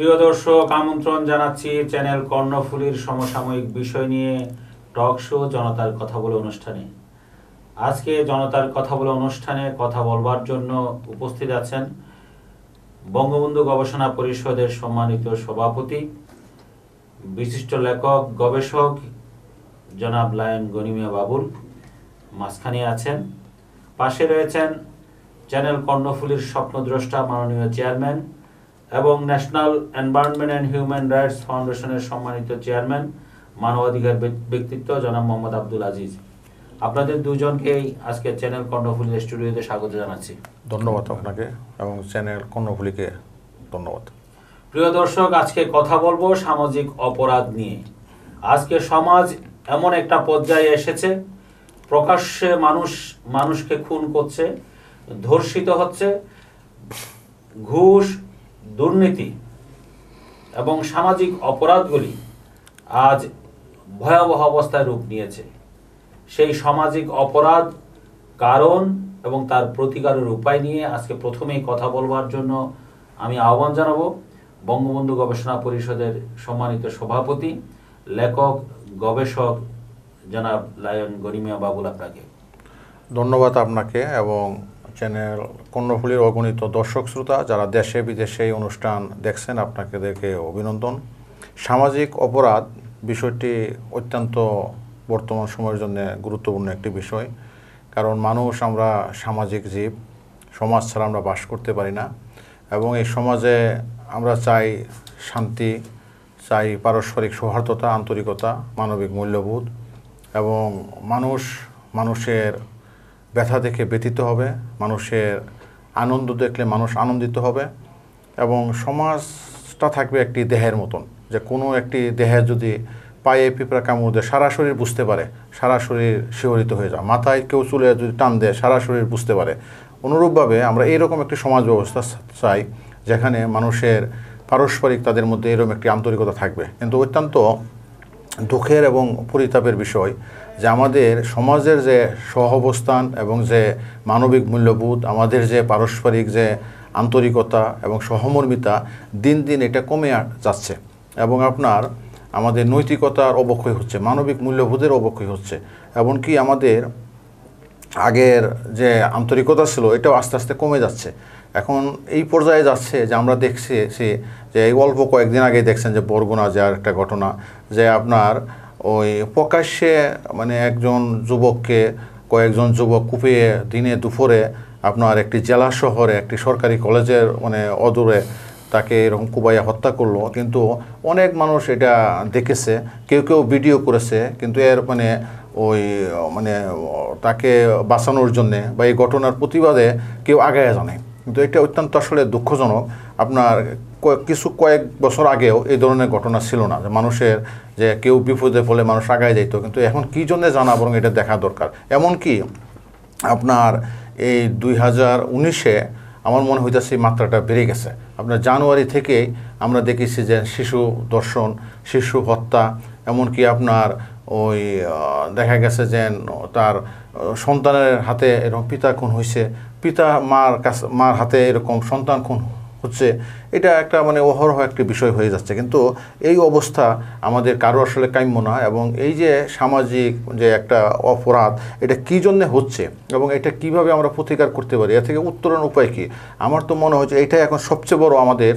প্রিয় দর্শক আমন্ত্রণ জানাচ্ছি চ্যানেল কর্ণফুলির সমসাময়িক বিষয় নিয়ে টক শো জনতার কথা বলে অনুষ্ঠানে আজকে জনতার কথা বলে অনুষ্ঠানে কথা বলবার জন্য উপস্থিত আছেন বঙ্গবন্ধু গবেষণা পরিষদের সম্মানিত সভাপতি বিশিষ্ট লেখক গবেষক জনাব লায়ন গনিমিয়া বাবুল মাঝখানে আছেন পাশে রয়েছেন চ্যানেল কর্ণফুলির স্বপ্নদ্রষ্টা মাননীয় চেয়ারম্যান এবং national environment and human rights ফাউন্ডেশনের সম্মানিত চেয়ারম্যান মানবাধিকার ব্যক্তিত্ব জনাব মোহাম্মদ আব্দুল আজিজ আপনাদের দুজনকেই আজকে চ্যানেল কর্ণফুলি স্টুডিওতে স্বাগত জানাচ্ছি ধন্যবাদ আপনাকে এবং চ্যানেল কর্ণফুলিকে ধন্যবাদ প্রিয় দর্শক আজকে কথা বলবো সামাজিক অপরাধ নিয়ে আজকে সমাজ এমন একটা পর্যায়ে এসেছে প্রকাশ্যে মানুষ মানুষকে খুন করছে ধর্ষিত হচ্ছে ঘুষ দুর্নীতি এবং সামাজিক অপরাধগুলি আজ ভয়াবহ অবস্থায় রূপ নিয়েছে সেই সামাজিক অপরাধ কারণ এবং তার প্রতিকারের উপায় নিয়ে আজকে প্রথমেই কথা বলবার জন্য আমি আহ্বান জানাবো বঙ্গবন্ধু গবেষণা পরিষদের সম্মানিত সভাপতি লেখক গবেষক জনাব লায়ন গরিমিয়া বাবুল আপনাকে ধন্যবাদ আপনাকে এবং চ্যানেল কন্যফুলির অগণিত দর্শক শ্রোতা যারা দেশে বিদেশে এই অনুষ্ঠান দেখছেন আপনাকে দেখে অভিনন্দন সামাজিক অপরাধ বিষয়টি অত্যন্ত বর্তমান সময়ের জন্য গুরুত্বপূর্ণ একটি বিষয় কারণ মানুষ আমরা সামাজিক জীব সমাজ ছাড়া আমরা বাস করতে পারি না এবং এই সমাজে আমরা চাই শান্তি চাই পারস্পরিক সৌহার্দ্যতা আন্তরিকতা মানবিক মূল্যবোধ এবং মানুষ মানুষের ব্যথা দেখে ব্যথিত হবে মানুষের আনন্দ দেখলে মানুষ আনন্দিত হবে এবং সমাজটা থাকবে একটি দেহের মতন যে কোনো একটি দেহের যদি পায়ে পিঁপড়া কামড় দেয় সারা শরীর বুঝতে পারে সারা শরীর শিহরিত হয়ে যায় মাথায় কেউ চুলে যদি টান দেয় সারা শরীর বুঝতে পারে অনুরূপভাবে আমরা এইরকম একটি সমাজ ব্যবস্থা চাই যেখানে মানুষের পারস্পরিক তাদের মধ্যে এরকম একটি আন্তরিকতা থাকবে কিন্তু অত্যন্ত দুঃখের এবং পরিতাপের বিষয় যে আমাদের সমাজের যে সহবস্থান এবং যে মানবিক মূল্যবোধ আমাদের যে পারস্পরিক যে আন্তরিকতা এবং সহমর্মিতা দিন দিন এটা কমে যাচ্ছে এবং আপনার আমাদের নৈতিকতার অবক্ষয় হচ্ছে মানবিক মূল্যবোধের অবক্ষয় হচ্ছে এমনকি আমাদের আগের যে আন্তরিকতা ছিল এটাও আস্তে আস্তে কমে যাচ্ছে এখন এই পর্যায়ে যাচ্ছে যে আমরা দেখছি সে যে এই অল্প কয়েকদিন আগে দেখছেন যে বরগুনা যাওয়ার একটা ঘটনা যে আপনার ওই প্রকাশ্যে মানে একজন যুবককে কয়েকজন যুবক কুপিয়ে দিনে দুপুরে আপনার একটি জেলা শহরে একটি সরকারি কলেজের মানে অদূরে তাকে এরকম কুবাইয়া হত্যা করলো কিন্তু অনেক মানুষ এটা দেখেছে কেউ কেউ ভিডিও করেছে কিন্তু এর মানে ওই মানে তাকে বাঁচানোর জন্যে বা এই ঘটনার প্রতিবাদে কেউ আগায় জানে কিন্তু এটা অত্যন্ত আসলে দুঃখজনক আপনার কিছু কয়েক বছর আগেও এই ধরনের ঘটনা ছিল না যে মানুষের যে কেউ বিপদে ফলে মানুষ আগায় যাইতো কিন্তু এখন কী জন্য জানা বরং এটা দেখা দরকার এমনকি আপনার এই দুই হাজার উনিশে আমার মনে হইতেছে মাত্রাটা বেড়ে গেছে আপনার জানুয়ারি থেকে আমরা দেখেছি যে শিশু দর্শন শিশু হত্যা এমনকি আপনার ওই দেখা গেছে যে তার সন্তানের হাতে এরকম পিতা খুন হয়েছে পিতা মার কাছে মার হাতে এরকম সন্তান খুন হচ্ছে এটা একটা মানে অহরহ একটি বিষয় হয়ে যাচ্ছে কিন্তু এই অবস্থা আমাদের কারো আসলে কাম্য না এবং এই যে সামাজিক যে একটা অপরাধ এটা কী জন্যে হচ্ছে এবং এটা কিভাবে আমরা প্রতিকার করতে পারি এর থেকে উত্তরণ উপায় কী আমার তো মনে হচ্ছে এটাই এখন সবচেয়ে বড় আমাদের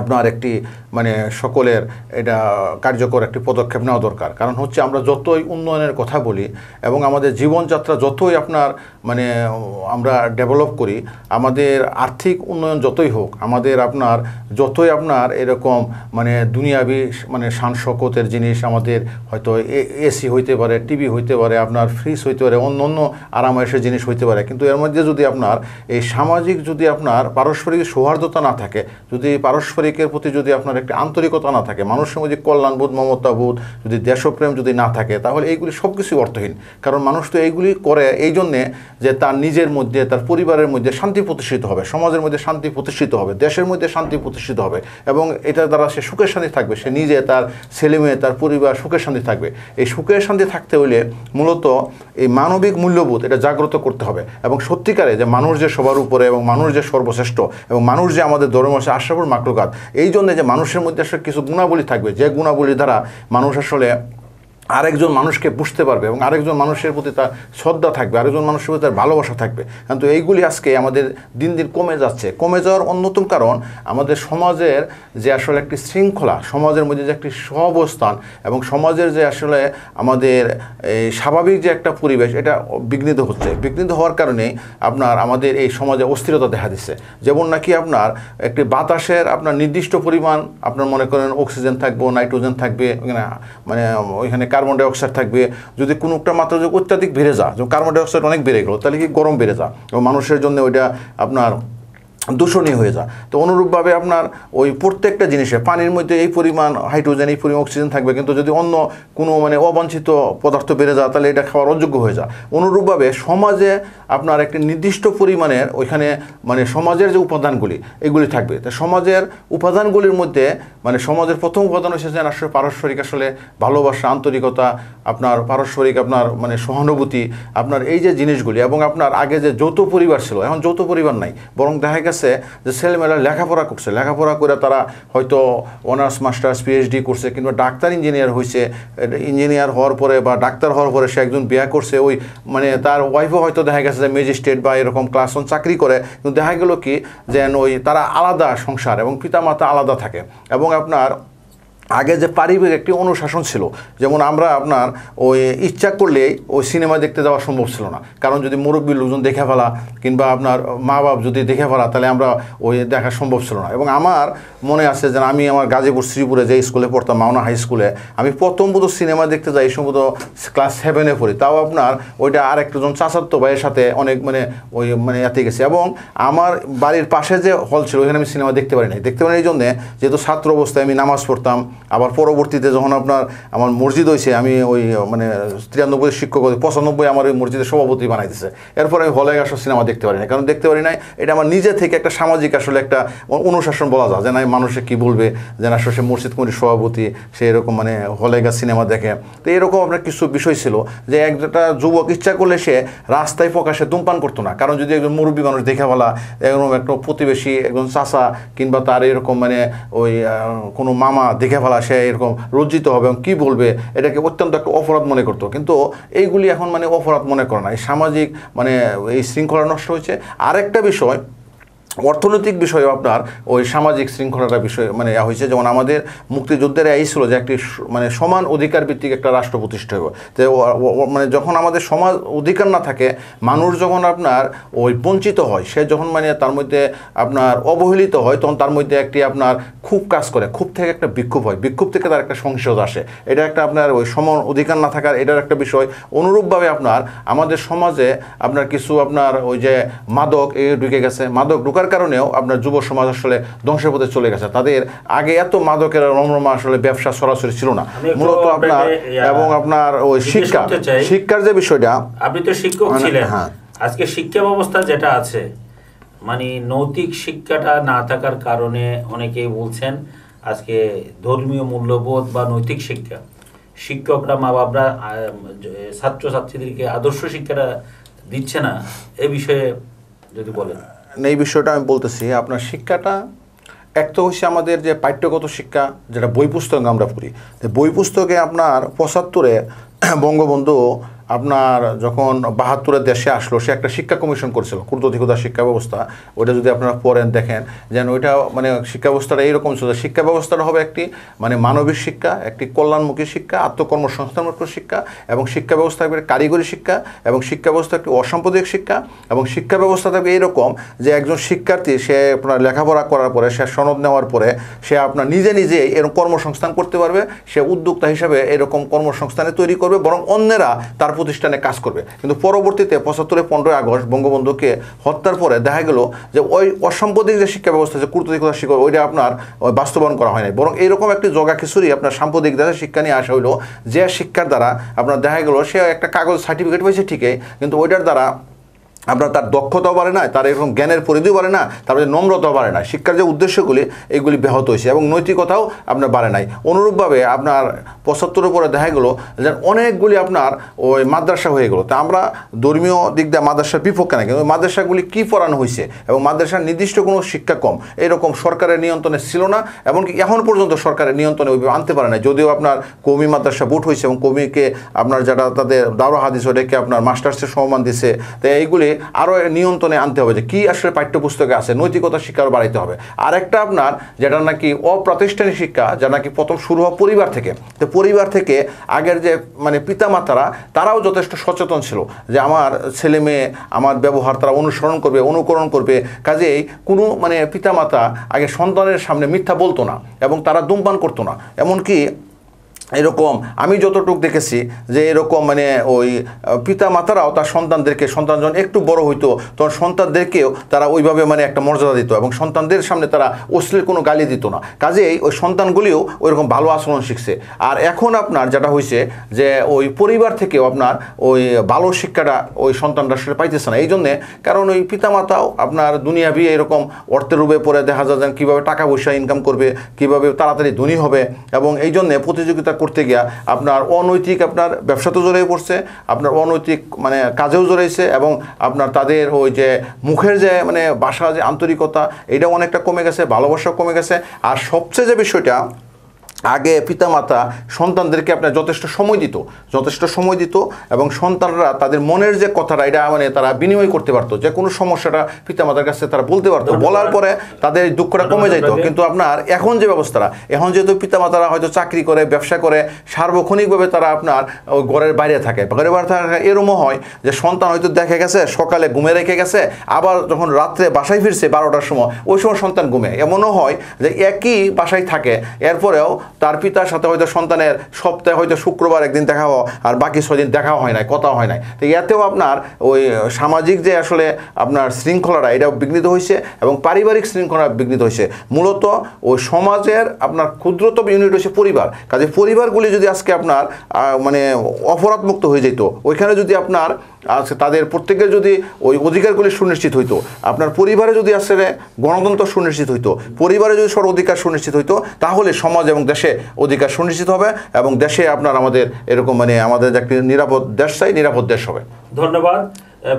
আপনার একটি মানে সকলের এটা কার্যকর একটি পদক্ষেপ নেওয়া দরকার কারণ হচ্ছে আমরা যতই উন্নয়নের কথা বলি এবং আমাদের জীবনযাত্রা যতই আপনার মানে আমরা ডেভেলপ করি আমাদের আর্থিক উন্নয়ন যতই হোক আমাদের আপনার যতই আপনার এরকম মানে দুনিয়াবি মানে শানসকতের জিনিস আমাদের হয়তো এসি হইতে পারে টিভি হইতে পারে আপনার ফ্রিজ হইতে পারে অন্য অন্য আরামায়েশের জিনিস হইতে পারে কিন্তু এর মধ্যে যদি আপনার এই সামাজিক যদি আপনার পারস্পরিক সৌহার্দ্যতা না থাকে যদি পারস্পরিক শরিকের প্রতি যদি আপনার একটা আন্তরিকতা না থাকে মানুষের মধ্যে কল্যাণবোধ মমতাবোধ যদি দেশপ্রেম যদি না থাকে তাহলে এইগুলি সব কিছুই অর্থহীন কারণ মানুষ তো এইগুলি করে এই জন্যে যে তার নিজের মধ্যে তার পরিবারের মধ্যে শান্তি প্রতিষ্ঠিত হবে সমাজের মধ্যে শান্তি প্রতিষ্ঠিত হবে দেশের মধ্যে শান্তি প্রতিষ্ঠিত হবে এবং এটা দ্বারা সে সুখের শান্তি থাকবে সে নিজে তার ছেলে মেয়ে তার পরিবার সুখের শান্তি থাকবে এই সুখের শান্তি থাকতে হলে মূলত এই মানবিক মূল্যবোধ এটা জাগ্রত করতে হবে এবং সত্যিকারে যে মানুষ যে সবার উপরে এবং মানুষ যে সর্বশ্রেষ্ঠ এবং মানুষ যে আমাদের ধর্ম সে আশরাফুল মাকলুকা এই জন্য যে মানুষের মধ্যে আসলে কিছু গুণাবলী থাকবে যে গুণাবলী দ্বারা মানুষ আসলে আরেকজন মানুষকে বুঝতে পারবে এবং আরেকজন মানুষের প্রতি তার শ্রদ্ধা থাকবে আরেকজন মানুষের প্রতি তার ভালোবাসা থাকবে কিন্তু এইগুলি আজকে আমাদের দিন দিন কমে যাচ্ছে কমে যাওয়ার অন্যতম কারণ আমাদের সমাজের যে আসলে একটি শৃঙ্খলা সমাজের মধ্যে যে একটি সহবস্থান এবং সমাজের যে আসলে আমাদের এই স্বাভাবিক যে একটা পরিবেশ এটা বিঘ্নিত হচ্ছে বিঘ্নিত হওয়ার কারণে আপনার আমাদের এই সমাজে অস্থিরতা দেখা দিচ্ছে যেমন নাকি আপনার একটি বাতাসের আপনার নির্দিষ্ট পরিমাণ আপনার মনে করেন অক্সিজেন থাকবে নাইট্রোজেন থাকবে মানে, মানে ওইখানে কার কার্বন ডাইঅক্সাইড থাকবে যদি কোনোটা মাত্রা যদি অত্যাধিক বেড়ে যায় কার্বন ডাইঅক্সাইড অনেক বেড়ে গেলো তাহলে কি গরম বেড়ে যায় মানুষের জন্য ওইটা আপনার দূষণীয় হয়ে যায় তো অনুরূপভাবে আপনার ওই প্রত্যেকটা জিনিসে পানির মধ্যে এই পরিমাণ হাইড্রোজেন এই পরিমাণ অক্সিজেন থাকবে কিন্তু যদি অন্য কোনো মানে অবাঞ্ছিত পদার্থ বেড়ে যায় তাহলে এটা খাওয়ার অযোগ্য হয়ে যায় অনুরূপভাবে সমাজে আপনার একটি নির্দিষ্ট পরিমাণের ওইখানে মানে সমাজের যে উপাদানগুলি এগুলি থাকবে তা সমাজের উপাদানগুলির মধ্যে মানে সমাজের প্রথম উপাদান হচ্ছে যেন আসলে পারস্পরিক আসলে ভালোবাসা আন্তরিকতা আপনার পারস্পরিক আপনার মানে সহানুভূতি আপনার এই যে জিনিসগুলি এবং আপনার আগে যে যৌথ পরিবার ছিল এখন যৌথ পরিবার নাই বরং দেখা গেছে গেছে যে ছেলেমেয়েরা লেখাপড়া করছে লেখাপড়া করে তারা হয়তো অনার্স মাস্টার্স পিএইচডি করছে কিংবা ডাক্তার ইঞ্জিনিয়ার হয়েছে ইঞ্জিনিয়ার হওয়ার পরে বা ডাক্তার হওয়ার পরে সে একজন বিয়ে করছে ওই মানে তার ওয়াইফও হয়তো দেখা গেছে যে ম্যাজিস্ট্রেট বা এরকম ক্লাস ওয়ান চাকরি করে কিন্তু দেখা গেল কি যেন ওই তারা আলাদা সংসার এবং পিতামাতা আলাদা থাকে এবং আপনার আগে যে পারিবারিক একটি অনুশাসন ছিল যেমন আমরা আপনার ওই ইচ্ছা করলে ওই সিনেমা দেখতে যাওয়া সম্ভব ছিল না কারণ যদি মুরব্বী লোকজন দেখে ফেলা কিংবা আপনার মা বাপ যদি দেখে ফেলা তাহলে আমরা ওই দেখা সম্ভব ছিল না এবং আমার মনে আছে যে আমি আমার গাজীপুর শ্রীপুরে যে স্কুলে পড়তাম মাওনা হাই স্কুলে আমি প্রথম বোধ সিনেমা দেখতে যাই সম্ভবত ক্লাস সেভেনে পড়ি তাও আপনার ওইটা আর একজন চাচাত্ত ভাইয়ের সাথে অনেক মানে ওই মানে এতে গেছে এবং আমার বাড়ির পাশে যে হল ছিল ওইখানে আমি সিনেমা দেখতে পারি নাই দেখতে পারি এই জন্যে যেহেতু ছাত্র অবস্থায় আমি নামাজ পড়তাম আবার পরবর্তীতে যখন আপনার আমার মসজিদ হয়েছে আমি ওই মানে তিরানব্বই শিক্ষক পঁচানব্বই আমার ওই মসজিদের সভাপতি বানাইতেছে এরপর আমি হলে আসলে সিনেমা দেখতে পারি না কারণ দেখতে পারি না এটা আমার নিজে থেকে একটা সামাজিক আসলে একটা অনুশাসন বলা যায় যে না মানুষে কী বলবে যে না আসলে মসজিদ কমিটির সভাপতি সে এরকম মানে হলে গা সিনেমা দেখে তো এরকম আপনার কিছু বিষয় ছিল যে একটা যুবক ইচ্ছা করলে সে রাস্তায় প্রকাশে ধূমপান করতো না কারণ যদি একজন মুরব্বী মানুষ দেখে ফেলা এরকম একটা প্রতিবেশী একজন চাষা কিংবা তার এরকম মানে ওই কোনো মামা দেখে ফেলা সে এরকম রজ্জিত হবে এবং কী বলবে এটাকে অত্যন্ত একটা অপরাধ মনে করতো কিন্তু এইগুলি এখন মানে অপরাধ মনে করে না এই সামাজিক মানে এই শৃঙ্খলা নষ্ট হয়েছে আরেকটা বিষয় অর্থনৈতিক বিষয়েও আপনার ওই সামাজিক শৃঙ্খলাটা বিষয় মানে হয়েছে যেমন আমাদের মুক্তিযুদ্ধের এই ছিল যে একটি মানে সমান অধিকার ভিত্তিক একটা রাষ্ট্র প্রতিষ্ঠা হবে তো মানে যখন আমাদের সমাজ অধিকার না থাকে মানুষ যখন আপনার ওই বঞ্চিত হয় সে যখন মানে তার মধ্যে আপনার অবহেলিত হয় তখন তার মধ্যে একটি আপনার খুব কাজ করে খুব থেকে একটা বিক্ষোভ হয় বিক্ষোভ থেকে তার একটা সংসদ আসে এটা একটা আপনার ওই সম অধিকার না থাকার এটার একটা বিষয় অনুরূপভাবে আপনার আমাদের সমাজে আপনার কিছু আপনার ওই যে মাদক এ ঢুকে গেছে মাদক ঢুকার এগুলার কারণেও আপনার যুব সমাজ আসলে ধ্বংসের পথে চলে গেছে তাদের আগে এত মাদকের রমরমা আসলে ব্যবসা সরাসরি ছিল না মূলত আপনার এবং আপনার ওই শিক্ষা শিক্ষার যে বিষয়টা আপনি তো শিক্ষক মানে, ছিলেন হ্যাঁ আজকে শিক্ষা ব্যবস্থা যেটা আছে মানে নৈতিক শিক্ষাটা না থাকার কারণে অনেকেই বলছেন আজকে ধর্মীয় মূল্যবোধ বা নৈতিক শিক্ষা শিক্ষকরা মা বাবরা ছাত্রছাত্রীদেরকে আদর্শ শিক্ষাটা দিচ্ছে না এ বিষয়ে যদি বলেন মানে এই বিষয়টা আমি বলতেছি আপনার শিক্ষাটা এক তো হচ্ছে আমাদের যে পাঠ্যগত শিক্ষা যেটা বই পুস্তক আমরা পড়ি বই পুস্তকে আপনার পঁচাত্তরে বঙ্গবন্ধু আপনার যখন বাহাত্তরের দেশে আসলো সে একটা শিক্ষা কমিশন করেছিল ক্ষুদ্রধিকতা শিক্ষা ব্যবস্থা ওইটা যদি আপনারা পড়েন দেখেন যেন ওইটা মানে শিক্ষা ব্যবস্থাটা এইরকম ছিল শিক্ষা ব্যবস্থাটা হবে একটি মানে মানবিক শিক্ষা একটি কল্যাণমুখী শিক্ষা আত্মকর্মসংস্থানমূলক শিক্ষা এবং শিক্ষা ব্যবস্থা থাকবে কারিগরি শিক্ষা এবং শিক্ষা ব্যবস্থা একটি অসাম্প্রদায়িক শিক্ষা এবং শিক্ষা ব্যবস্থা থাকবে এইরকম যে একজন শিক্ষার্থী সে আপনার লেখাপড়া করার পরে সে সনদ নেওয়ার পরে সে আপনার নিজে নিজে এরকম কর্মসংস্থান করতে পারবে সে উদ্যোক্তা হিসাবে এরকম কর্মসংস্থানে তৈরি করবে বরং অন্যেরা তার তার প্রতিষ্ঠানে কাজ করবে কিন্তু পরবর্তীতে পঁচাত্তরে পনেরোই আগস্ট বঙ্গবন্ধুকে হত্যার পরে দেখা গেল যে ওই অসাম্প্রতিক যে শিক্ষা ব্যবস্থা যে কূটনৈতিকতা শিক্ষা ওইটা আপনার বাস্তবায়ন করা হয় নাই বরং এইরকম একটি জগা কিছুরই আপনার সাম্প্রতিক দেশে শিক্ষা নিয়ে আসা হইল যে শিক্ষার দ্বারা আপনার দেখা গেল সে একটা কাগজ সার্টিফিকেট পেয়েছে ঠিকই কিন্তু ওইটার দ্বারা আপনার তার দক্ষতাও বাড়ে না তার এরকম জ্ঞানের পরিধিও বাড়ে না তারপরে নম্রতাও বাড়ে না শিক্ষার যে উদ্দেশ্যগুলি এগুলি ব্যাহত হয়েছে এবং নৈতিকতাও আপনার বাড়ে নাই অনুরূপভাবে আপনার পঁচাত্তরের পরে দেখা গেলো যে অনেকগুলি আপনার ওই মাদ্রাসা হয়ে গেলো তা আমরা ধর্মীয় দিক দিয়ে মাদ্রাসার বিপক্ষে না কিন্তু মাদ্রাসাগুলি কী পড়ানো হয়েছে এবং মাদ্রাসার নির্দিষ্ট কোনো শিক্ষা কম এরকম সরকারের নিয়ন্ত্রণে ছিল না এমনকি এখন পর্যন্ত সরকারের নিয়ন্ত্রণে ওইভাবে আনতে পারে না যদিও আপনার কমি মাদ্রাসা বোর্ড হয়েছে এবং কমিকে আপনার যারা তাদের দারো হাদিস ওটাকে আপনার মাস্টার্সের সম্মান দিছে তাই এইগুলি আরও নিয়ন্ত্রণে আনতে হবে যে কী আসলে পাঠ্যপুস্তকে আছে নৈতিকতা শিক্ষার বাড়াইতে হবে আরেকটা আপনার যেটা নাকি অপ্রাতিষ্ঠানিক শিক্ষা যা নাকি প্রথম শুরু হয় পরিবার থেকে তো পরিবার থেকে আগের যে মানে পিতামাতারা তারাও যথেষ্ট সচেতন ছিল যে আমার ছেলে মেয়ে আমার ব্যবহার তারা অনুসরণ করবে অনুকরণ করবে কাজেই কোনো মানে পিতামাতা আগে সন্তানের সামনে মিথ্যা বলতো না এবং তারা ধূমপান করতো না এমনকি এরকম আমি যতটুকু দেখেছি যে এরকম মানে ওই পিতা মাতারাও তার সন্তানদেরকে সন্তান যখন একটু বড় হইতো তখন সন্তানদেরকেও তারা ওইভাবে মানে একটা মর্যাদা দিত এবং সন্তানদের সামনে তারা অশ্লীল কোনো গালি দিত না কাজেই ওই সন্তানগুলিও ওইরকম ভালো আচরণ শিখছে আর এখন আপনার যেটা হয়েছে যে ওই পরিবার থেকেও আপনার ওই ভালো শিক্ষাটা ওই সন্তানরা সেটা পাইতেছে না এই জন্যে কারণ ওই পিতামাতাও আপনার দুনিয়াভি এরকম অর্থের রূপে পরে দেখা যায় কীভাবে টাকা পয়সা ইনকাম করবে কীভাবে তাড়াতাড়ি ধনী হবে এবং এই জন্যে প্রতিযোগিতা করতে গিয়া আপনার অনৈতিক আপনার ব্যবসা তো জড়িয়ে পড়ছে আপনার অনৈতিক মানে কাজেও জড়াইছে এবং আপনার তাদের ওই যে মুখের যে মানে বাসা যে আন্তরিকতা এটাও অনেকটা কমে গেছে ভালোবাসা কমে গেছে আর সবচেয়ে যে বিষয়টা আগে পিতামাতা সন্তানদেরকে আপনার যথেষ্ট সময় দিত যথেষ্ট সময় দিত এবং সন্তানরা তাদের মনের যে কথাটা এটা মানে তারা বিনিময় করতে পারতো যে কোনো সমস্যাটা পিতামাতার কাছে তারা বলতে পারতো বলার পরে তাদের দুঃখটা কমে যাইত কিন্তু আপনার এখন যে ব্যবস্থাটা এখন যেহেতু পিতামাতারা হয়তো চাকরি করে ব্যবসা করে সার্বক্ষণিকভাবে তারা আপনার ঘরের বাইরে থাকে ঘরের বাইরে থাকা এরমও হয় যে সন্তান হয়তো দেখা গেছে সকালে ঘুমে রেখে গেছে আবার যখন রাত্রে বাসায় ফিরছে বারোটার সময় ওই সময় সন্তান ঘুমে এমনও হয় যে একই বাসায় থাকে এরপরেও তার পিতার সাথে হয়তো সন্তানের সপ্তাহে হয়তো শুক্রবার একদিন দেখা হওয়া আর বাকি ছদিন দেখাও হয় নাই কথাও হয় নাই তো এতেও আপনার ওই সামাজিক যে আসলে আপনার শৃঙ্খলাটা এটাও বিঘ্নিত হয়েছে এবং পারিবারিক শৃঙ্খলা বিঘ্নিত হয়েছে মূলত ওই সমাজের আপনার ক্ষুদ্রতম ইউনিট হচ্ছে পরিবার কাজে পরিবারগুলি যদি আজকে আপনার মানে অপরাধমুক্ত হয়ে যেত ওইখানে যদি আপনার আজকে তাদের প্রত্যেকের যদি ওই অধিকারগুলি সুনিশ্চিত হইতো আপনার পরিবারে যদি আসলে গণতন্ত্র সুনিশ্চিত হইতো পরিবারে যদি সর অধিকার সুনিশ্চিত হইতো তাহলে সমাজ এবং দেশে অধিকার সুনিশ্চিত হবে এবং দেশে আপনার আমাদের এরকম মানে আমাদের একটি নিরাপদ দেশ চাই নিরাপদ দেশ হবে ধন্যবাদ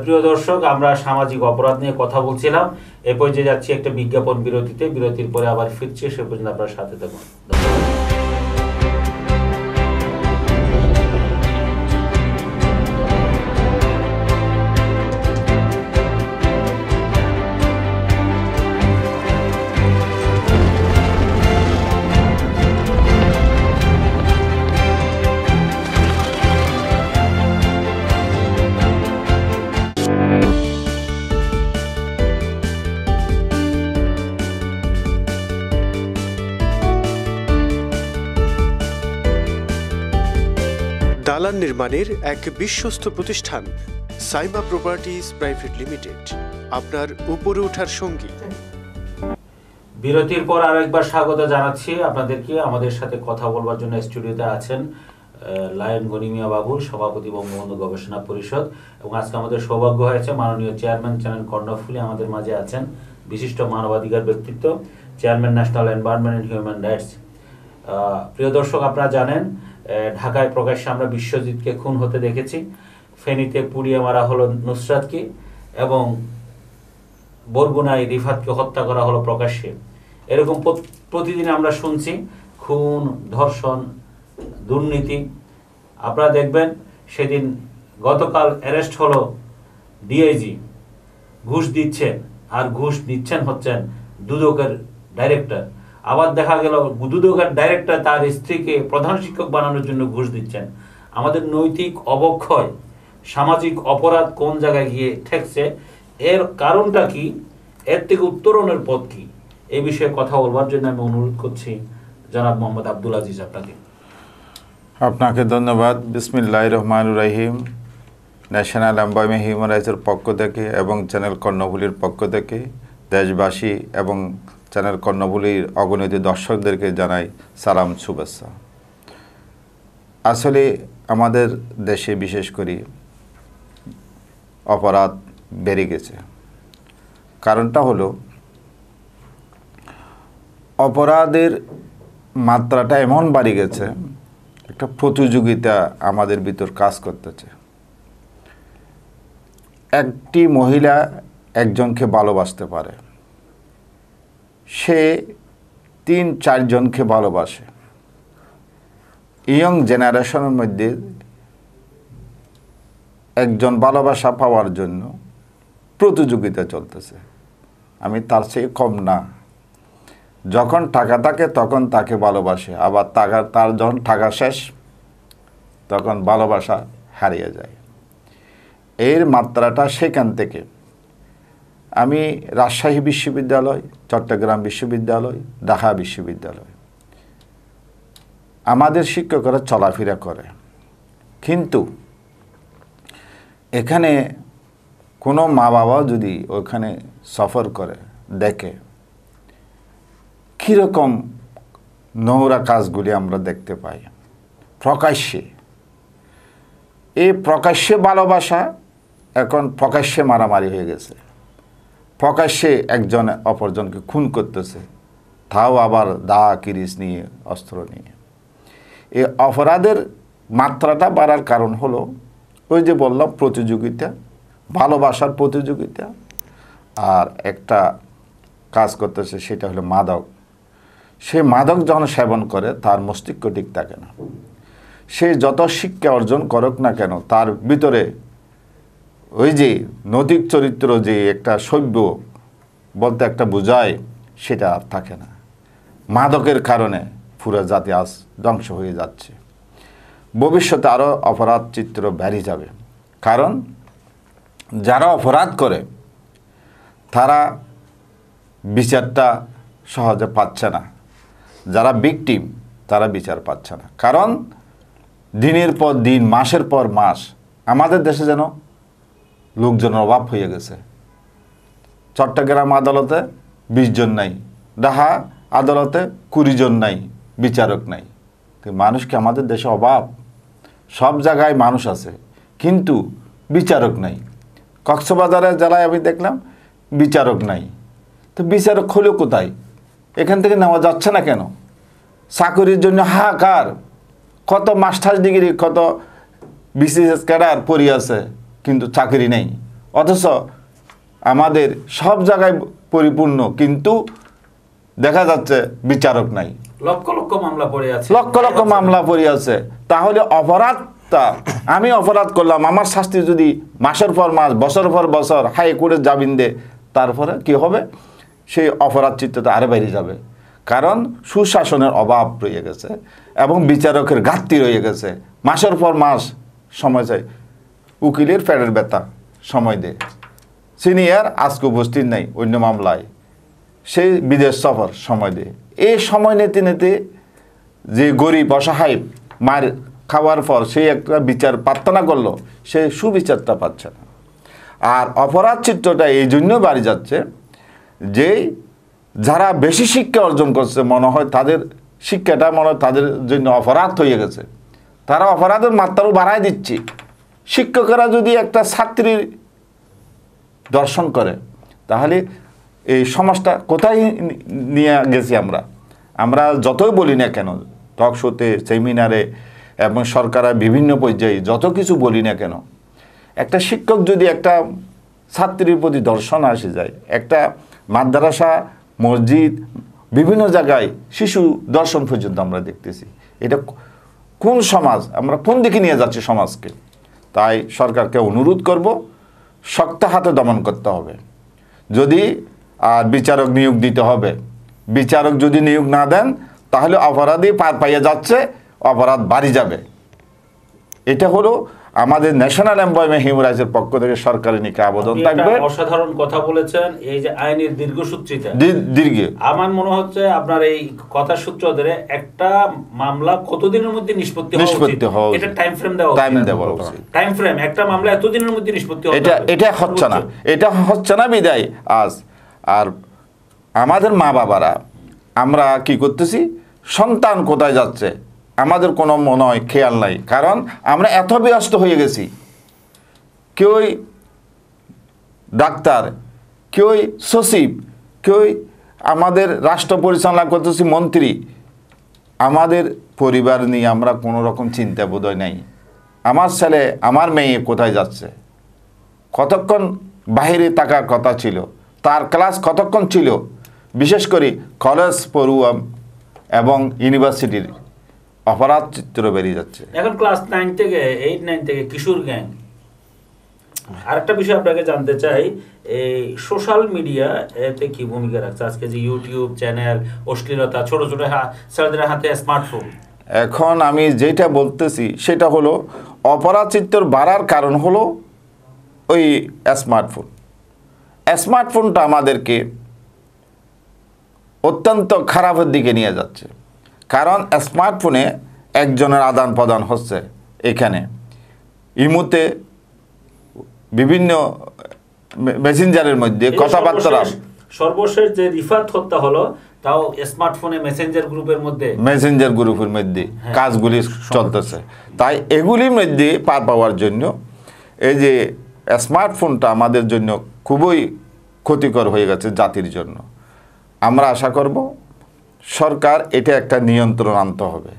প্রিয় দর্শক আমরা সামাজিক অপরাধ নিয়ে কথা বলছিলাম এ পর্যায়ে যাচ্ছি একটা বিজ্ঞাপন বিরতিতে বিরতির পরে আবার ফিরছি সে পর্যন্ত আপনার সাথে ধন্যবাদ দালান নির্মাণের এক বিশ্বস্ত প্রতিষ্ঠান সাইমা প্রপার্টিজ প্রাইভেট লিমিটেড আপনার উপরে ওঠার সঙ্গী বিরতির পর আরেকবার স্বাগত জানাচ্ছি আপনাদেরকে আমাদের সাথে কথা বলবার জন্য স্টুডিওতে আছেন লায়ন গনিমিয়া বাবু সভাপতি বঙ্গবন্ধু গবেষণা পরিষদ এবং আজকে আমাদের সৌভাগ্য হয়েছে মাননীয় চেয়ারম্যান চ্যানেল কর্ণফুলি আমাদের মাঝে আছেন বিশিষ্ট মানবাধিকার ব্যক্তিত্ব chairman national environment and human rights প্রিয় দর্শক আপনারা জানেন ঢাকায় প্রকাশ্যে আমরা বিশ্বজিৎকে খুন হতে দেখেছি ফেনীতে পুড়িয়ে মারা হলো নুসরাতকে এবং বরগুনায় রিফাতকে হত্যা করা হলো প্রকাশ্যে এরকম প্রতিদিন আমরা শুনছি খুন ধর্ষণ দুর্নীতি আপনারা দেখবেন সেদিন গতকাল অ্যারেস্ট হলো ডিআইজি ঘুষ দিচ্ছেন আর ঘুষ দিচ্ছেন হচ্ছেন দুদকের ডাইরেক্টর আবার দেখা গেল দুদকের ডাইরেক্টর তার স্ত্রীকে প্রধান শিক্ষক বানানোর জন্য ঘুষ দিচ্ছেন আমাদের নৈতিক অবক্ষয় সামাজিক অপরাধ কোন জায়গায় গিয়ে ঠেকছে এর কারণটা কি এর থেকে উত্তরণের পথ কি এ বিষয়ে কথা বলবার জন্য আমি অনুরোধ করছি জনাব মোহাম্মদ আব্দুল আজিজ আপনাকে আপনাকে ধন্যবাদ বিসমিল্লাহ রহমান রাহিম ন্যাশনাল এম্বয়মে হিউম্যান রাইটসের পক্ষ থেকে এবং চ্যানেল কর্ণভুলির পক্ষ থেকে দেশবাসী এবং চ্যানেল কর্ণবলীর অগণিত দর্শকদেরকে জানাই সালাম শুভেচ্ছা আসলে আমাদের দেশে বিশেষ করে অপরাধ বেড়ে গেছে কারণটা হলো অপরাধের মাত্রাটা এমন বাড়ি গেছে একটা প্রতিযোগিতা আমাদের ভিতর কাজ করতেছে একটি মহিলা একজনকে ভালোবাসতে পারে সে তিন চারজনকে ভালোবাসে ইয়ং জেনারেশনের মধ্যে একজন ভালোবাসা পাওয়ার জন্য প্রতিযোগিতা চলতেছে আমি তার চেয়ে কম না যখন টাকা থাকে তখন তাকে ভালোবাসে আবার টাকা তার যখন টাকা শেষ তখন ভালোবাসা হারিয়ে যায় এর মাত্রাটা সেখান থেকে আমি রাজশাহী বিশ্ববিদ্যালয় চট্টগ্রাম বিশ্ববিদ্যালয় ঢাকা বিশ্ববিদ্যালয় আমাদের শিক্ষকরা চলাফেরা করে কিন্তু এখানে কোনো মা বাবা যদি ওখানে সফর করে দেখে কীরকম নোংরা কাজগুলি আমরা দেখতে পাই প্রকাশ্যে এই প্রকাশ্যে ভালোবাসা এখন প্রকাশ্যে মারামারি হয়ে গেছে প্রকাশ্যে একজন অপরজনকে খুন করতেছে তাও আবার দা কিরিস নিয়ে অস্ত্র নিয়ে এ অপরাধের মাত্রাটা বাড়ার কারণ হলো ওই যে বললাম প্রতিযোগিতা ভালোবাসার প্রতিযোগিতা আর একটা কাজ করতেছে সেটা হলো মাদক সে মাদক যখন সেবন করে তার মস্তিষ্ক ঠিক থাকে না সে যত শিক্ষা অর্জন করুক না কেন তার ভিতরে ওই যে নদীর চরিত্র যে একটা সভ্য বলতে একটা বোঝায় সেটা আর থাকে না মাদকের কারণে পুরো জাতি আজ ধ্বংস হয়ে যাচ্ছে ভবিষ্যতে আরও অপরাধ চিত্র বেড়ে যাবে কারণ যারা অপরাধ করে তারা বিচারটা সহজে পাচ্ছে না যারা বিকটিম তারা বিচার পাচ্ছে না কারণ দিনের পর দিন মাসের পর মাস আমাদের দেশে যেন লোকজনের অভাব হয়ে গেছে চট্টগ্রাম আদালতে বিশ জন নাই ডাহা আদালতে কুড়ি জন নাই বিচারক নাই মানুষ কি আমাদের দেশে অভাব সব জায়গায় মানুষ আছে কিন্তু বিচারক নাই কক্সবাজারের জেলায় আমি দেখলাম বিচারক নাই তো বিচারক হলো কোথায় এখান থেকে নেওয়া যাচ্ছে না কেন চাকরির জন্য হাহাকার কত মাস্টার্স ডিগ্রি কত বিসিএস ক্যাডার পড়ি আছে কিন্তু চাকরি নেই অথচ আমাদের সব জায়গায় পরিপূর্ণ কিন্তু দেখা যাচ্ছে বিচারক নাই লক্ষ লক্ষ মামলা পড়ে আছে লক্ষ লক্ষ মামলা পড়ে আছে তাহলে অপরাধটা আমি অপরাধ করলাম আমার শাস্তি যদি মাসের পর মাস বছর পর বছর হাই কোর্টে জামিন দে তারপরে কি হবে সেই অপরাধ চিত্রটা আরে বাইরে যাবে কারণ সুশাসনের অভাব রয়ে গেছে এবং বিচারকের ঘাটতি রয়ে গেছে মাসের পর মাস সময় চাই উকিলের ফ্যাডের ব্যথা সময় দে সিনিয়র আজকে উপস্থিত নাই অন্য মামলায় সে বিদেশ সফর সময় দে এই সময় নেতে নেতে যে গরিব অসহায় মার খাওয়ার পর সে একটা বিচার প্রার্থনা করলো সে সুবিচারটা পাচ্ছে না আর অপরাধ চিত্রটা এই জন্য বাড়ি যাচ্ছে যে যারা বেশি শিক্ষা অর্জন করছে মনে হয় তাদের শিক্ষাটা মনে হয় তাদের জন্য অপরাধ হয়ে গেছে তারা অপরাধের মাত্রাও বাড়ায় দিচ্ছে শিক্ষকেরা যদি একটা ছাত্রীর দর্শন করে তাহলে এই সমাজটা কোথায় নিয়ে গেছি আমরা আমরা যতই বলি না কেন টক শোতে সেমিনারে এবং সরকারের বিভিন্ন পর্যায়ে যত কিছু বলি না কেন একটা শিক্ষক যদি একটা ছাত্রীর প্রতি দর্শন আসে যায় একটা মাদ্রাসা মসজিদ বিভিন্ন জায়গায় শিশু দর্শন পর্যন্ত আমরা দেখতেছি এটা কোন সমাজ আমরা কোন দিকে নিয়ে যাচ্ছি সমাজকে তাই সরকারকে অনুরোধ করব শক্ত হাতে দমন করতে হবে যদি আর বিচারক নিয়োগ দিতে হবে বিচারক যদি নিয়োগ না দেন তাহলে অপরাধী পার পাইয়ে যাচ্ছে অপরাধ বাড়ি যাবে এটা হলো আমাদের ন্যাশনাল এমপ্লয়মেন্ট হিউম্যান রাইটসের পক্ষ থেকে সরকারের নিকে আবেদন থাকবে অসাধারণ কথা বলেছেন এই যে আইনের দীর্ঘসূত্রিতা দীর্ঘ আমার মনে হচ্ছে আপনার এই কথা সূত্র ধরে একটা মামলা কতদিনের মধ্যে নিষ্পত্তি নিষ্পত্তি হবে এটা টাইম ফ্রেম দেওয়া টাইম দেওয়া টাইম ফ্রেম একটা মামলা এতদিনের মধ্যে নিষ্পত্তি এটা এটা হচ্ছে না এটা হচ্ছে না বিদায় আজ আর আমাদের মা বাবারা আমরা কি করতেছি সন্তান কোথায় যাচ্ছে আমাদের কোনো হয় খেয়াল নাই কারণ আমরা এত ব্যস্ত হয়ে গেছি কেউই ডাক্তার কেউই সচিব কেউই আমাদের রাষ্ট্র পরিচালনা করতেছি মন্ত্রী আমাদের পরিবার নিয়ে আমরা কোনো রকম চিন্তা বোধহয় নাই আমার ছেলে আমার মেয়ে কোথায় যাচ্ছে কতক্ষণ বাহিরে থাকার কথা ছিল তার ক্লাস কতক্ষণ ছিল বিশেষ করে কলেজ পড়ুয়া এবং ইউনিভার্সিটির অপরাধ চিত্র বেরিয়ে যাচ্ছে এখন ক্লাস নাইন থেকে এইট নাইন থেকে কিশোর গ্যাং আরেকটা বিষয় আপনাকে জানতে চাই এই সোশ্যাল মিডিয়া এতে কি ভূমিকা রাখছে আজকে যে ইউটিউব চ্যানেল অশ্লীলতা ছোট ছোট ছেলেদের হাতে স্মার্টফোন এখন আমি যেটা বলতেছি সেটা হলো অপরাধ চিত্র বাড়ার কারণ হলো ওই স্মার্টফোন স্মার্টফোনটা আমাদেরকে অত্যন্ত খারাপের দিকে নিয়ে যাচ্ছে কারণ স্মার্টফোনে একজনের আদান প্রদান হচ্ছে এখানে ইমুতে বিভিন্ন মেসেঞ্জারের মধ্যে কথাবার্তা সর্বশেষ যে রিফাত হত্যা হলো তাও স্মার্টফোনে মেসেঞ্জার গ্রুপের মধ্যে মেসেঞ্জার গ্রুপের মধ্যে হ্যাঁ। কাজগুলি চলতেছে তাই এগুলির মধ্যে পার পাওয়ার জন্য এই যে স্মার্টফোনটা আমাদের জন্য খুবই ক্ষতিকর হয়ে গেছে জাতির জন্য আমরা আশা করব সরকার এটা একটা নিয়ন্ত্রণ আনতে হবে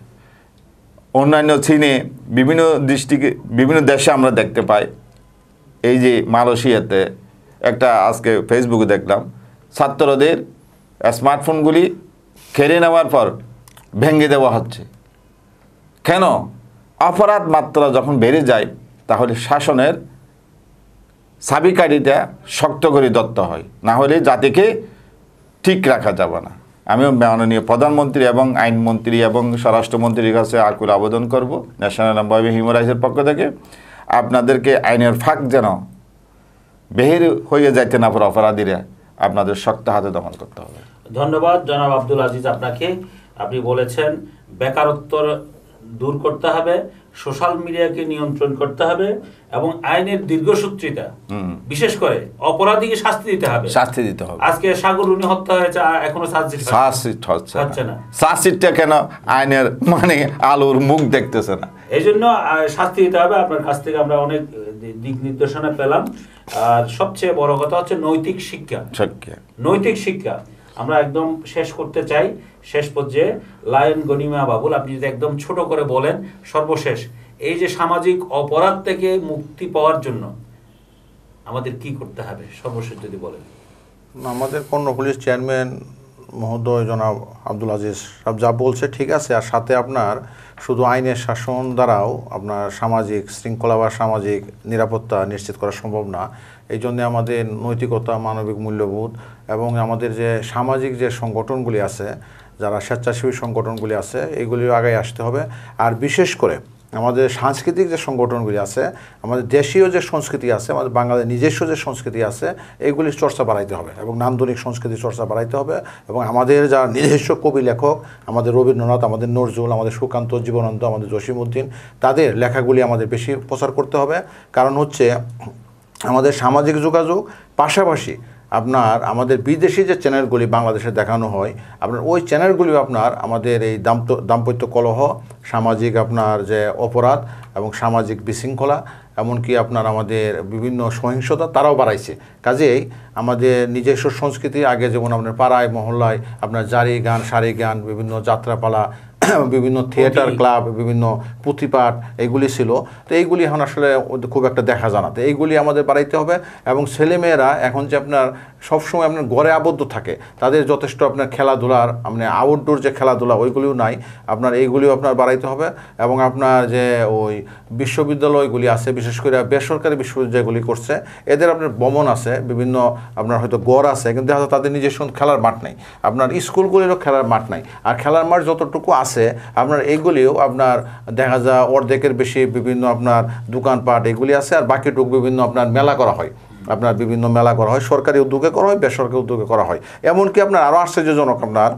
অন্যান্য চীনে বিভিন্ন দৃষ্টিকে বিভিন্ন দেশে আমরা দেখতে পাই এই যে মালয়েশিয়াতে একটা আজকে ফেসবুকে দেখলাম ছাত্রদের স্মার্টফোনগুলি খেড়ে নেওয়ার পর ভেঙে দেওয়া হচ্ছে কেন অপরাধ মাত্রা যখন বেড়ে যায় তাহলে শাসনের সাবিকারিটা শক্ত করে দত্ত হয় না হলে জাতিকে ঠিক রাখা যাবে না আমিও মাননীয় প্রধানমন্ত্রী এবং আইনমন্ত্রী এবং স্বরাষ্ট্রমন্ত্রীর কাছে আকুল আবেদন করব ন্যাশনাল এমপ্লয়ি হিউম্যান রাইটসের পক্ষ থেকে আপনাদেরকে আইনের ফাঁক যেন বেহির হয়ে যাইতে না পর অপরাধীরা আপনাদের শক্ত হাতে দমন করতে হবে ধন্যবাদ জনাব আব্দুল আজিজ আপনাকে আপনি বলেছেন বেকারত্ব দূর করতে হবে সোশ্যাল মিডিয়াকে নিয়ন্ত্রণ করতে হবে এবং আইনের দীর্ঘসূত্রিতা বিশেষ করে অপরাধীকে শাস্তি দিতে হবে শাস্তি দিতে হবে আজকে সাগর উনি হত্যা হয়েছে এখনো শাস্তি হচ্ছে না কেন আইনের মানে আলোর মুখ দেখতেছে না এই জন্য শাস্তি দিতে হবে আপনার কাছ থেকে আমরা অনেক দিক নির্দেশনা পেলাম আর সবচেয়ে বড় কথা হচ্ছে নৈতিক শিক্ষা নৈতিক শিক্ষা আমরা একদম শেষ করতে চাই শেষ পর্যায়ে লায়ন গনিমা বাবুল আপনি যদি একদম ছোট করে বলেন সর্বশেষ এই যে সামাজিক অপরাধ থেকে মুক্তি পাওয়ার জন্য আমাদের কি করতে হবে সর্বশেষ যদি বলেন আমাদের কোনো পুলিশ চেয়ারম্যান মহোদয় জনাব আব্দুল আজিজ সাহেব যা বলছে ঠিক আছে আর সাথে আপনার শুধু আইনের শাসন দ্বারাও আপনার সামাজিক শৃঙ্খলা বা সামাজিক নিরাপত্তা নিশ্চিত করা সম্ভব না এই জন্যে আমাদের নৈতিকতা মানবিক মূল্যবোধ এবং আমাদের যে সামাজিক যে সংগঠনগুলি আছে যারা স্বেচ্ছাসেবী সংগঠনগুলি আছে এগুলিও আগে আসতে হবে আর বিশেষ করে আমাদের সাংস্কৃতিক যে সংগঠনগুলি আছে আমাদের দেশীয় যে সংস্কৃতি আছে আমাদের বাঙালির নিজস্ব যে সংস্কৃতি আছে এইগুলির চর্চা বাড়াইতে হবে এবং নান্দনিক সংস্কৃতি চর্চা বাড়াইতে হবে এবং আমাদের যারা নিজস্ব কবি লেখক আমাদের রবীন্দ্রনাথ আমাদের নজরুল আমাদের সুকান্ত জীবনন্দ আমাদের জসিমউদ্দিন তাদের লেখাগুলি আমাদের বেশি প্রচার করতে হবে কারণ হচ্ছে আমাদের সামাজিক যোগাযোগ পাশাপাশি আপনার আমাদের বিদেশি যে চ্যানেলগুলি বাংলাদেশে দেখানো হয় আপনার ওই চ্যানেলগুলি আপনার আমাদের এই দাম্প দাম্পত্য কলহ সামাজিক আপনার যে অপরাধ এবং সামাজিক বিশৃঙ্খলা এমনকি আপনার আমাদের বিভিন্ন সহিংসতা তারাও বাড়াইছে কাজেই আমাদের নিজস্ব সংস্কৃতি আগে যেমন আপনার পাড়ায় মহল্লায় আপনার জারি গান সারি গান বিভিন্ন যাত্রাপালা বিভিন্ন থিয়েটার ক্লাব বিভিন্ন পুঁথিপাঠ এইগুলি ছিল তো এইগুলি এখন আসলে খুব একটা দেখা জানাতে এইগুলি আমাদের বাড়াইতে হবে এবং ছেলেমেয়েরা এখন যে আপনার সবসময় আপনার গড়ে আবদ্ধ থাকে তাদের যথেষ্ট আপনার খেলাধুলার মানে আউটডোর যে খেলাধুলা ওইগুলিও নাই আপনার এইগুলিও আপনার বাড়াইতে হবে এবং আপনার যে ওই বিশ্ববিদ্যালয়গুলি আছে বিশেষ করে বেসরকারি বিশ্ববিদ্যালয়গুলি করছে এদের আপনার বমন আছে বিভিন্ন আপনার হয়তো গড় আছে কিন্তু দেখা তাদের নিজস্ব খেলার মাঠ নাই আপনার স্কুলগুলিরও খেলার মাঠ নাই আর খেলার মাঠ যতটুকু আছে আপনার এইগুলিও আপনার দেখা যায় অর্ধেকের বেশি বিভিন্ন আপনার দোকানপাট এগুলি আছে আর বাকিটুকু বিভিন্ন আপনার মেলা করা হয় আপনার বিভিন্ন মেলা করা হয় সরকারি উদ্যোগে করা হয় বেসরকারি উদ্যোগে করা হয় এমনকি আপনার আরও আশ্চর্যজনক আপনার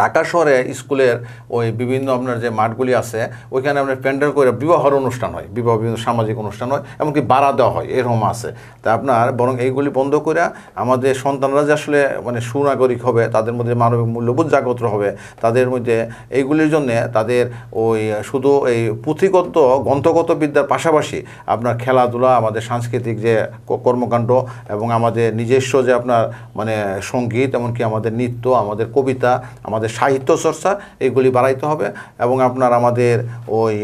ঢাকা শহরে স্কুলের ওই বিভিন্ন আপনার যে মাঠগুলি আছে ওইখানে আপনার প্যান্ডেল করে বিবাহর অনুষ্ঠান হয় বিবাহ বিভিন্ন সামাজিক অনুষ্ঠান হয় এমনকি বাড়া দেওয়া হয় এরকম আছে তা আপনার বরং এইগুলি বন্ধ করে আমাদের সন্তানরা যে আসলে মানে সুনাগরিক হবে তাদের মধ্যে মানবিক মূল্যবোধ জাগ্রত হবে তাদের মধ্যে এইগুলির জন্যে তাদের ওই শুধু এই পুঁথিগত গ্রন্থগত বিদ্যার পাশাপাশি আপনার খেলাধুলা আমাদের সাংস্কৃতিক যে কর্মকাণ্ড এবং আমাদের নিজস্ব যে আপনার মানে সঙ্গীত এমনকি আমাদের নৃত্য আমাদের কবিতা আমাদের সাহিত্য চর্চা এইগুলি বাড়াইতে হবে এবং আপনার আমাদের ওই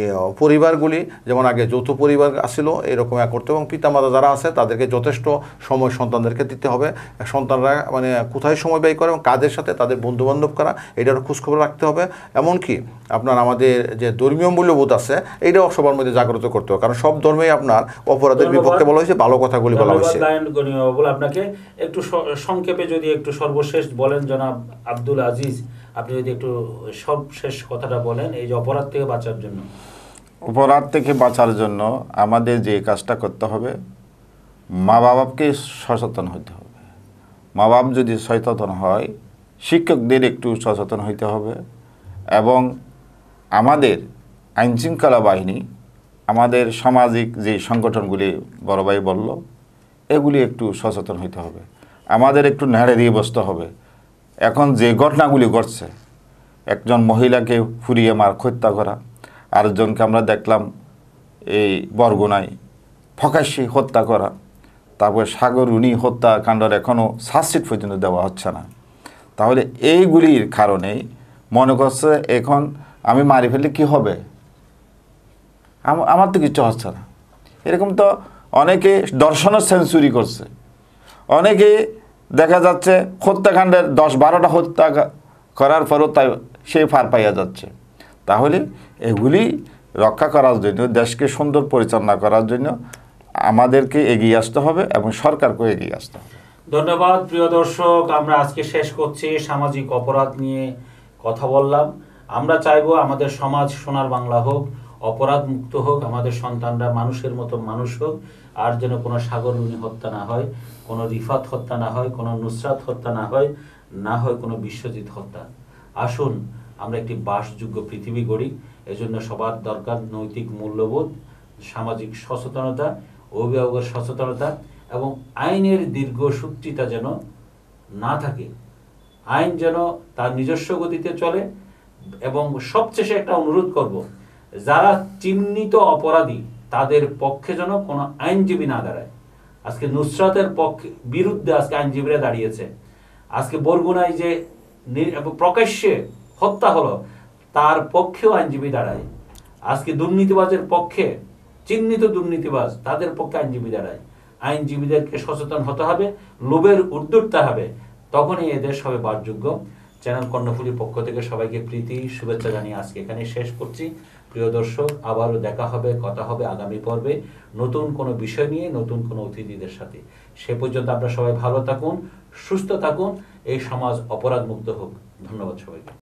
পরিবারগুলি যেমন আগে যৌথ পরিবার আসিল এরকম এক করতে এবং পিতামাতা যারা আছে তাদেরকে যথেষ্ট সময় সন্তানদেরকে দিতে হবে সন্তানরা মানে কোথায় সময় ব্যয় করে এবং কাদের সাথে তাদের বন্ধুবান্ধব করা এটারও খোঁজখবর রাখতে হবে এমনকি আপনার আমাদের যে ধর্মীয় মূল্যবোধ আছে এইটাও সবার মধ্যে জাগ্রত করতে হবে কারণ সব ধর্মেই আপনার অপরাধের বিপক্ষে বলা হয়েছে ভালো কথাগুলি বলা হয়েছে আপনাকে একটু সংক্ষেপে যদি একটু সর্বশেষ বলেন জনাব আব্দুল আজিজ আপনি যদি একটু সব শেষ কথাটা বলেন এই যে অপরাধ থেকে বাঁচার জন্য অপরাধ থেকে বাঁচার জন্য আমাদের যে কাজটা করতে হবে মা বাবাকে সচেতন হতে হবে মা বাপ যদি সচেতন হয় শিক্ষকদের একটু সচেতন হইতে হবে এবং আমাদের আইনশৃঙ্খলা বাহিনী আমাদের সামাজিক যে সংগঠনগুলি বড় ভাই বলল এগুলি একটু সচেতন হইতে হবে আমাদের একটু নেড়ে দিয়ে বসতে হবে এখন যে ঘটনাগুলি ঘটছে একজন মহিলাকে ফুরিয়ে মার হত্যা করা আরেকজনকে আমরা দেখলাম এই বরগুনায় ফকাশি হত্যা করা তারপরে সাগর উনি হত্যাকাণ্ডের এখনও শাস্তির পর্যন্ত দেওয়া হচ্ছে না তাহলে এইগুলির কারণে মনে করছে এখন আমি মারি ফেললে কী হবে আমার তো কিছু হচ্ছে না এরকম তো অনেকে দর্শনের সেঞ্চুরি করছে অনেকে দেখা যাচ্ছে হত্যাকাণ্ডের দশ বারোটা হত্যা করার পরও তাই সে ফার পাইয়া যাচ্ছে তাহলে এগুলি রক্ষা করার জন্য দেশকে সুন্দর পরিচালনা করার জন্য আমাদেরকে এগিয়ে আসতে হবে এবং সরকারকে এগিয়ে আসতে হবে ধন্যবাদ প্রিয় দর্শক আমরা আজকে শেষ করছি সামাজিক অপরাধ নিয়ে কথা বললাম আমরা চাইবো আমাদের সমাজ সোনার বাংলা হোক অপরাধ মুক্ত হোক আমাদের সন্তানরা মানুষের মতো মানুষ হোক আর যেন কোনো সাগর হত্যা না হয় কোনো রিফাত হত্যা না হয় কোনো নুসরাত হত্যা না হয় না হয় কোনো বিশ্বজিৎ হত্যা আসুন আমরা একটি বাসযোগ্য পৃথিবী গড়ি এজন্য সবার দরকার নৈতিক মূল্যবোধ সামাজিক সচেতনতা অভিভাবকের সচেতনতা এবং আইনের দীর্ঘসূত্রিতা যেন না থাকে আইন যেন তার নিজস্ব গতিতে চলে এবং সবশেষে একটা অনুরোধ করব যারা চিহ্নিত অপরাধী তাদের পক্ষে যেন কোনো আইনজীবী না দাঁড়ায় আজকে নুসরাতের পক্ষে বিরুদ্ধে আজকে আইনজীবীরা দাঁড়িয়েছে আজকে বরগুনায় যে প্রকাশ্যে হত্যা হলো তার পক্ষেও আইনজীবী দাঁড়ায় আজকে দুর্নীতিবাজের পক্ষে চিহ্নিত দুর্নীতিবাজ তাদের পক্ষে আইনজীবী দাঁড়ায় আইনজীবীদেরকে সচেতন হতে হবে লোভের উদ্যোগতে হবে তখনই এদের হবে বারযোগ্য চ্যানেল কর্ণফুলির পক্ষ থেকে সবাইকে প্রীতি শুভেচ্ছা জানিয়ে আজকে এখানে শেষ করছি প্রিয় দর্শক আবারও দেখা হবে কথা হবে আগামী পর্বে নতুন কোনো বিষয় নিয়ে নতুন কোনো অতিথিদের সাথে সে পর্যন্ত আপনারা সবাই ভালো থাকুন সুস্থ থাকুন এই সমাজ অপরাধমুক্ত হোক ধন্যবাদ সবাইকে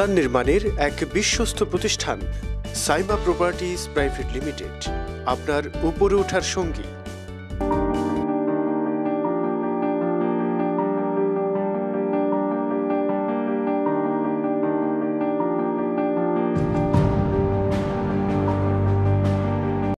দালান নির্মাণের এক বিশ্বস্ত প্রতিষ্ঠান সাইমা প্রপার্টিজ প্রাইভেট লিমিটেড আপনার উপরে ওঠার সঙ্গী